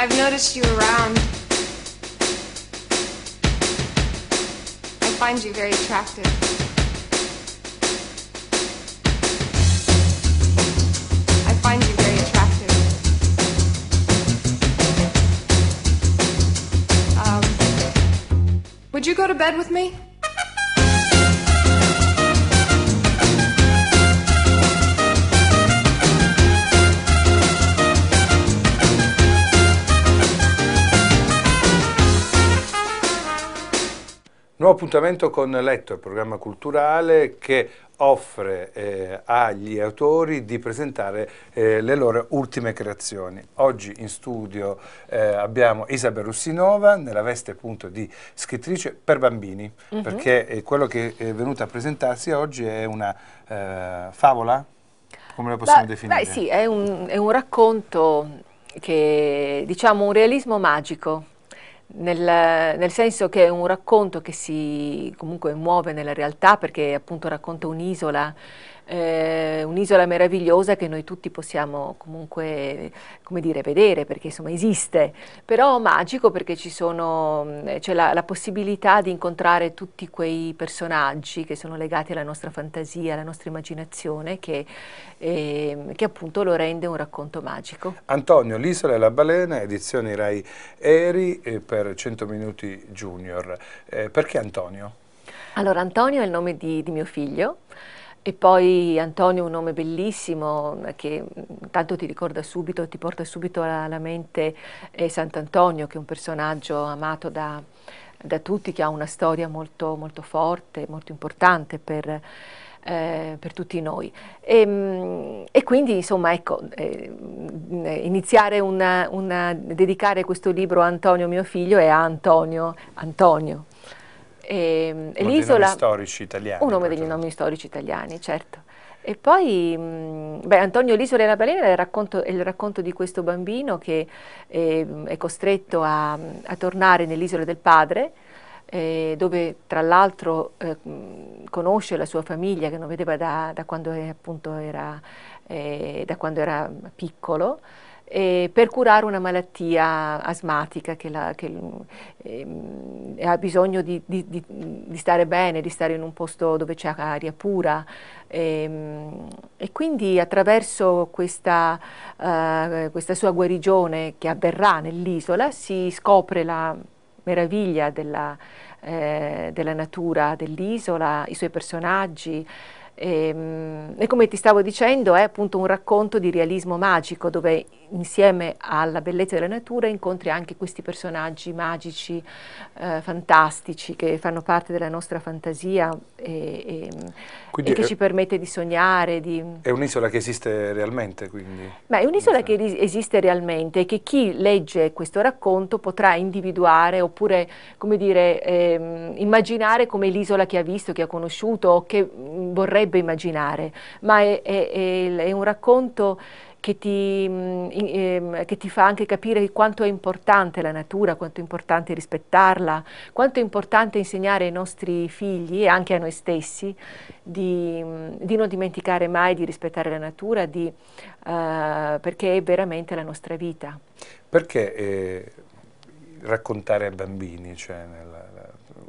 I've noticed you around. I find you very attractive. Um, would you go to bed with me? Nuovo appuntamento con Letto, il programma culturale che offre eh, agli autori di presentare eh, le loro ultime creazioni. Oggi in studio eh, abbiamo Isabel Russinova nella veste appunto di scrittrice per bambini, uh mhm. -huh. perché eh, quello che è venuto a presentarsi oggi è una eh, favola, come la possiamo beh, definire? Beh sì, è un, è un racconto che diciamo un realismo magico nel, nel, senso che è un racconto che si comunque muove nella realtà perché appunto racconta un'isola eh, un'isola meravigliosa che noi tutti possiamo comunque, dire, vedere perché insomma esiste, però magico perché mm, c'è la, la possibilità di incontrare tutti quei personaggi che sono legati alla nostra fantasia, alla nostra immaginazione che, eh, che appunto lo rende un racconto magico. Antonio, L'isola e la balena, edizioni Rai Eri eh, per 100 minuti junior. Eh, perché Antonio? Allora Antonio è il nome di, di mio figlio. E poi Antonio un nome bellissimo che mm, tanto ti ricorda subito, ti porta subito alla mente eh, Sant'Antonio, che è un personaggio amato da, da, tutti, che ha una storia molto, molto forte, molto importante per, eh, per tutti noi. E, ehm, e quindi, insomma, ecco, eh, iniziare a dedicare questo libro a Antonio, mio figlio, e a Antonio. Antonio. E, ehm, uno l'isola, dei nomi storici italiani. Uno dei nomi storici italiani, certo. E poi, mm, beh, Antonio L'Isola e la balena è il racconto, è il racconto di questo bambino che eh, è costretto a, a tornare nell'isola del padre, eh, dove tra l'altro eh, mm, conosce la sua famiglia che non vedeva da, da, quando, era, appunto, era, eh, da quando era piccolo eh, per curare una malattia asmatica che, la, che ehm, ha bisogno di, di, di, di, stare bene, di stare in un posto dove c'è aria pura. Ehm, e quindi attraverso questa, eh, questa sua guarigione che avverrà nell'isola si scopre la meraviglia della, eh, della natura dell'isola, i suoi personaggi, e, ehm, e, come ti stavo dicendo è appunto un racconto di realismo magico dove insieme alla bellezza della natura incontri anche questi personaggi magici, eh, fantastici che fanno parte della nostra fantasia e, e, e che è, ci permette di sognare. Di... È un'isola che esiste realmente quindi? Beh, è un'isola esatto. che esiste realmente e che chi legge questo racconto potrà individuare oppure come dire, ehm, immaginare come l'isola che ha visto, che ha conosciuto o che mm, vorrebbe potrebbe immaginare, ma è, è, è, è un racconto che ti, mm, ehm, che ti, fa anche capire quanto è importante la natura, quanto è importante rispettarla, quanto è importante insegnare ai nostri figli e anche a noi stessi di, mm, di non dimenticare mai di rispettare la natura, di, eh, perché è veramente la nostra vita. Perché eh, raccontare a bambini, cioè nella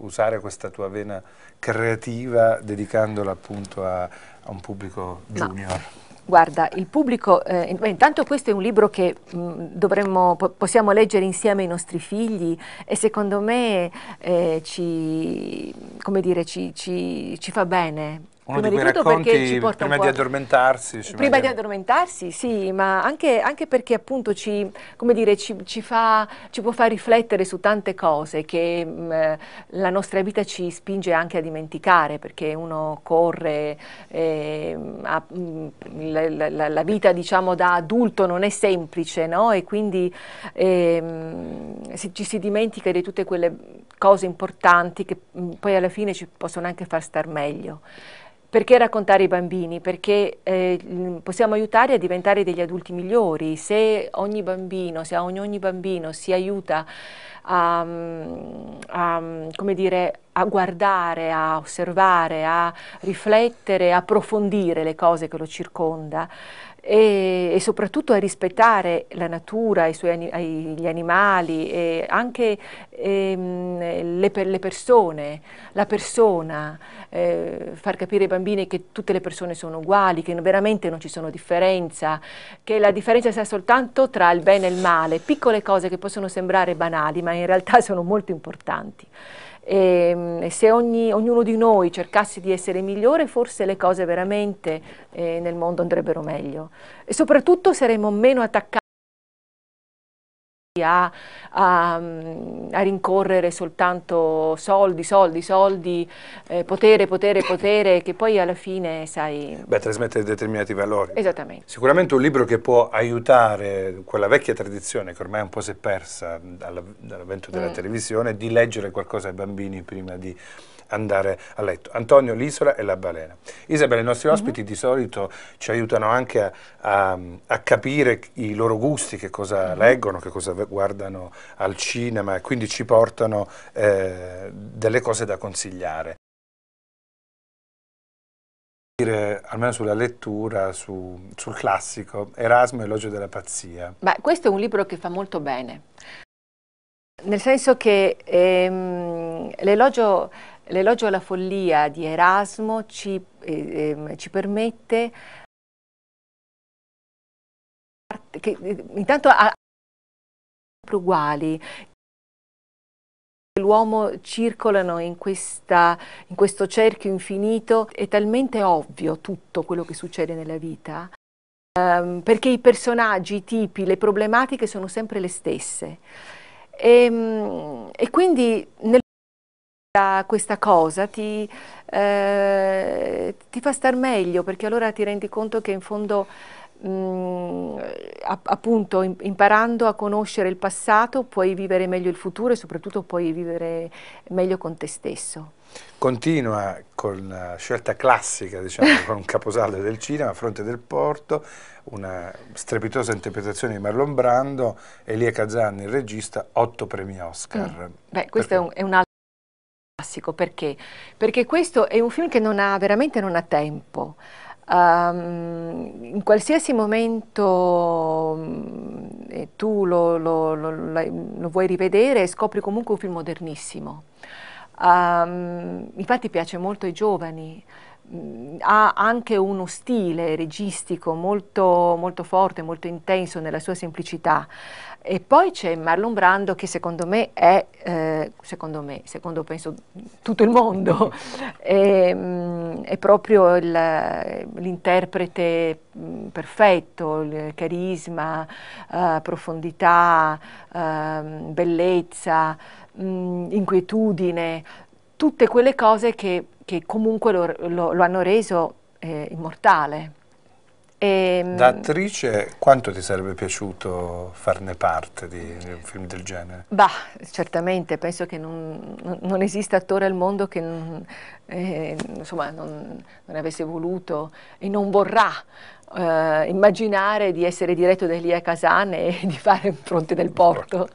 usare questa tua vena creativa dedicandola appunto a, a un pubblico junior? No. Guarda, il pubblico, eh, intanto questo è un libro che mh, mm, dovremmo, possiamo leggere insieme ai nostri figli e secondo me eh, ci, dire, ci, ci, ci fa bene uno prima di, di tutto ci porta prima di addormentarsi. Prima magari. di addormentarsi, sì, ma anche, anche perché appunto ci, dire, ci, ci, fa, ci, può far riflettere su tante cose che mh, mm, eh, la nostra vita ci spinge anche a dimenticare, perché uno corre, eh, a, mh, mm, la, la, la, vita diciamo da adulto non è semplice, no? E quindi eh, si, ci si dimentica di tutte quelle cose importanti che mh, mm, poi alla fine ci possono anche far star meglio. Perché raccontare i bambini? Perché eh, possiamo aiutare a diventare degli adulti migliori. Se ogni bambino, se ogni, ogni bambino si aiuta a, mm, a, mm, come dire, a guardare, a osservare, a riflettere, a approfondire le cose che lo circonda e, e soprattutto a rispettare la natura, i suoi, gli animali e anche ehm, le, le, persone, la persona, eh, far capire ai bambini che tutte le persone sono uguali, che veramente non ci sono differenze, che la differenza sia soltanto tra il bene e il male, piccole cose che possono sembrare banali ma in realtà sono molto importanti. Ehm, e se ogni, ognuno di noi cercasse di essere migliore, forse le cose veramente eh, nel mondo andrebbero meglio. E soprattutto saremmo meno attaccati a, a, mm, a, rincorrere soltanto soldi, soldi, soldi, eh, potere, potere, potere, che poi alla fine sai... Beh, trasmettere determinati valori. Esattamente. Sicuramente un libro che può aiutare quella vecchia tradizione, che ormai un po' si è persa dall'avvento della mm. televisione, di leggere qualcosa ai bambini prima di andare a letto. Antonio, l'isola e la balena. Isabella, i nostri mhm. ospiti mm -hmm. di solito ci aiutano anche a, a, a, capire i loro gusti, che cosa mm -hmm. leggono, che cosa guardano al cinema e quindi ci portano eh, delle cose da consigliare. Almeno sulla lettura, su, sul classico, Erasmo, Elogio della pazzia. Beh, questo è un libro che fa molto bene, nel senso che ehm, l'elogio L'elogio alla follia di Erasmo ci, eh, ci permette che, intanto a, uguali, l'uomo circolano in, questa, in, questo cerchio infinito, è talmente ovvio tutto quello che succede nella vita, ehm, perché i personaggi, i tipi, le problematiche sono sempre le stesse. E, ehm, e quindi nel questa cosa ti, eh, ti fa star meglio perché allora ti rendi conto che in fondo mh, mm, appunto imparando a conoscere il passato puoi vivere meglio il futuro e soprattutto puoi vivere meglio con te stesso. Continua con la scelta classica, diciamo, con un caposaldo del cinema, fronte del porto, una strepitosa interpretazione di Marlon Brando, Elia Kazan, il regista, otto premi Oscar. Mm. Beh, questo è un, è un classico, perché? Perché questo è un film che non ha, veramente non ha tempo. Um, in qualsiasi momento um, tu lo, lo, lo, lo, vuoi rivedere scopri comunque un film modernissimo. Um, infatti piace molto ai giovani, ha anche uno stile registico molto, molto forte, molto intenso nella sua semplicità. E poi c'è Marlon Brando che secondo me è, eh, secondo me, secondo penso tutto il mondo, è, è, proprio l'interprete mm, perfetto, il carisma, eh, profondità, eh, bellezza, mh, mm, inquietudine, tutte quelle cose che, che comunque lo, lo, lo, hanno reso eh, immortale. E, ehm, da attrice quanto ti sarebbe piaciuto farne parte di, di un film del genere? Bah, certamente, penso che non, non, esista attore al mondo che non, eh, insomma, non, avesse voluto e non vorrà eh, immaginare di essere diretto da Elia Casane e di fare fronte del porto.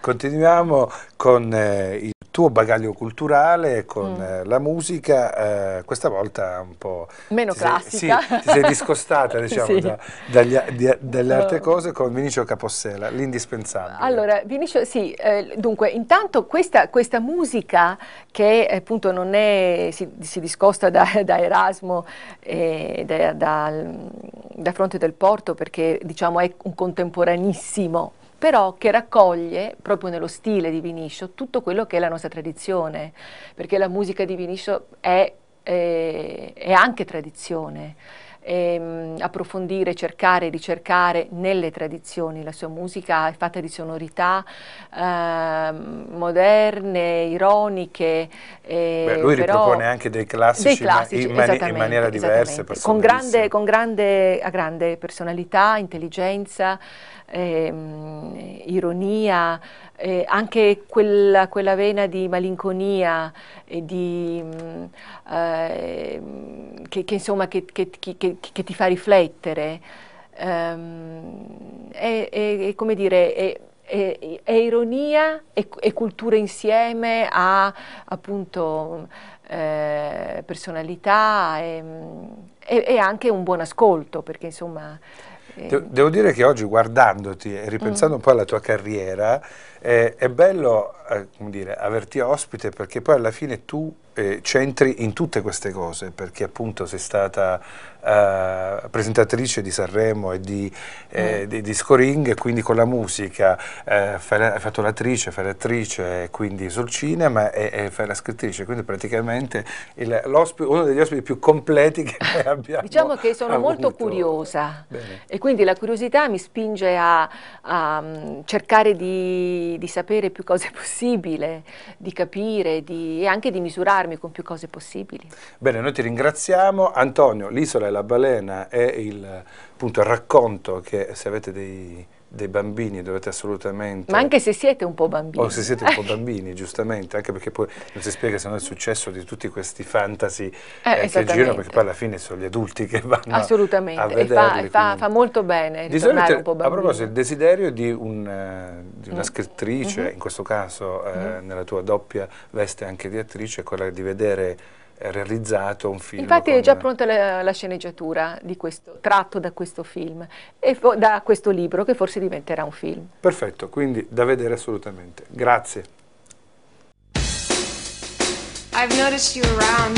Continuiamo con eh, il tuo bagaglio culturale con mm. Eh, la musica, eh, questa volta un po'... Meno ti classica. Sei, sì, ti sei discostata diciamo, sì. da, dagli, di, dalle altre cose con Vinicio Capossela, l'indispensabile. Allora, Vinicio, sì, eh, dunque, intanto questa, questa, musica che appunto non è, si, si discosta da, da Erasmo, e da, da, da Fronte del Porto, perché diciamo è un contemporaneissimo però che raccoglie proprio nello stile di Vinicio tutto quello che è la nostra tradizione, perché la musica di Vinicio è, è, eh, è anche tradizione. E, ehm, approfondire, cercare, ricercare nelle tradizioni. La sua musica è fatta di sonorità eh, moderne, ironiche. Eh, Beh, lui ripropone anche dei classici, dei classici in, mani in, maniera diversa. Con grande, con grande, a grande personalità, intelligenza eh, ironia, eh, anche quella, quella, vena di malinconia di, mm, ehm, che, che, insomma, che, che, ti fa riflettere. Ehm, è, è, come dire, è, ironia e, cultura insieme a appunto eh, personalità ehm, e, e, anche un buon ascolto perché insomma Devo dire che oggi guardandoti e ripensando mm. un po' alla tua carriera, eh, è bello eh, dire, averti ospite perché poi alla fine tu eh, centri in tutte queste cose, perché appunto sei stata eh, presentatrice di Sanremo e di, eh, mm. di, di scoring, e quindi con la musica, eh, fai la, hai fatto l'attrice, fai l'attrice quindi sul cinema e, e, fai la scrittrice, quindi praticamente il, uno degli ospiti più completi che abbiamo. diciamo che sono avuto. molto curiosa Bene. e quindi la curiosità mi spinge a, a mm, cercare di, di sapere più cose possibile, di capire e anche di misurarmi occuparmi con più cose possibili. Bene, noi ti ringraziamo. Antonio, l'isola e la balena è il, appunto, il racconto che se avete dei dei bambini dovete assolutamente... Ma anche se siete un po' bambini. O se siete un po' bambini, giustamente, anche perché poi non si spiega se non è il successo di tutti questi fantasy eh, eh, che girano, perché poi alla fine sono gli adulti che vanno assolutamente. a Assolutamente, fa, fa, fa, molto bene di solito, un po' bambini. A proposito, il desiderio di, un, eh, di una mm. scrittrice, mm -hmm. in questo caso eh, mm -hmm. nella tua doppia veste anche di attrice, è quella di vedere realizzato un film. Infatti con... è già pronta la, la, sceneggiatura di questo, tratto da questo film e da questo libro che forse diventerà un film. Perfetto, quindi da vedere assolutamente. Grazie. I've noticed you around.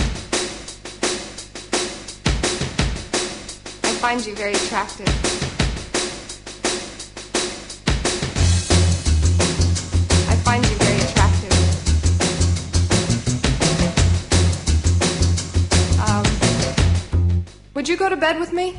I find you very attractive. Would you go to bed with me?